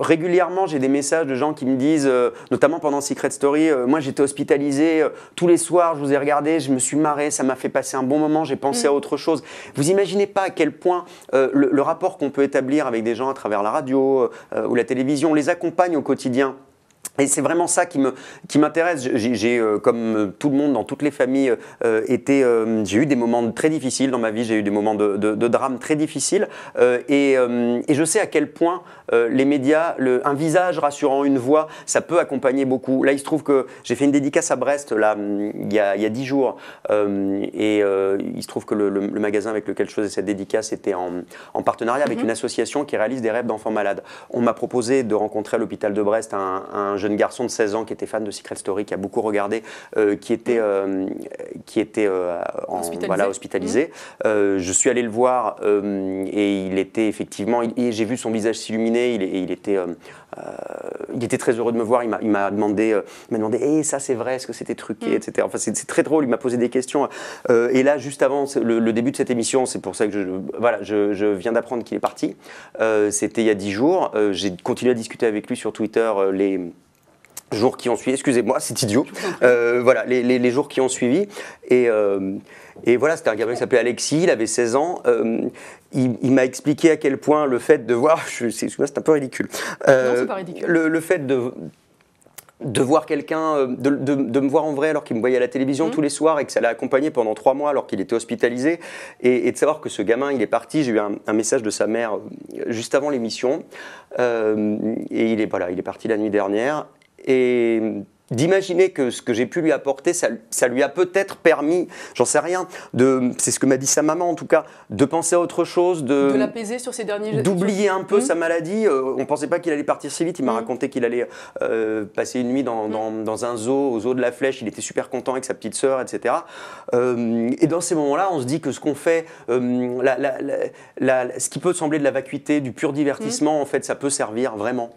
régulièrement, j'ai des messages de gens qui me disent, euh, notamment pendant Secret Story, euh, moi j'étais hospitalisé euh, tous les soirs, je vous ai regardé, je me suis marré, ça m'a fait passer un bon moment, j'ai pensé mm. à autre chose. Vous imaginez pas à quel point le, rapport qu'on peut établir avec des gens à travers la radio ou la télévision, les accompagne au quotidien. Et c'est vraiment ça qui me qui m'intéresse. J'ai euh, comme euh, tout le monde dans toutes les familles euh, été, j'ai eu des moments très difficiles dans ma vie. J'ai eu des moments de, de, drame très difficiles. Et, et, je sais à quel point les médias, le, un visage rassurant, une voix, ça peut accompagner beaucoup. Là, il se trouve que j'ai fait une dédicace à Brest là hum, il y a il y a dix jours. et il se trouve que le, magasin avec lequel je faisais cette dédicace était en, en partenariat avec mhm. une association qui réalise des rêves d'enfants malades. On m'a proposé de rencontrer à l'hôpital de Brest un, un jeune garçon de 16 ans qui était fan de Secret Story, qui a beaucoup regardé, euh, qui était, euh, qui était euh, en, hospitalisé. Voilà, hospitalisé. Mmh. je suis allé le voir et il était effectivement, j'ai vu son visage s'illuminer, il, il, était, il était très heureux de me voir, il m'a demandé, il demandé, eh, ça c'est vrai, est-ce que c'était truqué, mmh. etc. Enfin, c'est très drôle, il m'a posé des questions. et là, juste avant le, début de cette émission, c'est pour ça que je, voilà, je, viens d'apprendre qu'il est parti. C'était il y a 10 jours. j'ai continué à discuter avec lui sur Twitter les jours qui ont suivi, excusez-moi, c'est idiot. Euh, voilà, les, les, jours qui ont suivi. Et, euh, et voilà, c'était un gamin qui s'appelait Alexis, il avait 16 ans. Euh, il, m'a expliqué à quel point le fait de voir, excusez-moi, c'est un peu ridicule. non, pas ridicule. Le, le fait de de voir quelqu'un, de, de, me voir en vrai alors qu'il me voyait à la télévision mhm. tous les soirs et que ça l'a accompagné pendant trois mois alors qu'il était hospitalisé, et, de savoir que ce gamin, il est parti, j'ai eu un, message de sa mère juste avant l'émission, et il est, voilà, il est parti la nuit dernière, et d'imaginer que ce que j'ai pu lui apporter, ça, lui a peut-être permis, j'en sais rien, de, c'est ce que m'a dit sa maman en tout cas, de penser à autre chose, de, l'apaiser sur ces derniers d'oublier un peu mmh. sa maladie. On euh, on pensait pas qu'il allait partir si vite. Il m'a mmh. raconté qu'il allait euh, passer une nuit mmh. dans, un zoo, au zoo de la Flèche. Il était super content avec sa petite sœur, etc. Euh, et dans ces moments-là, on se dit que ce qu'on fait, ce qui peut sembler de la vacuité, du pur divertissement, en fait, ça peut servir vraiment.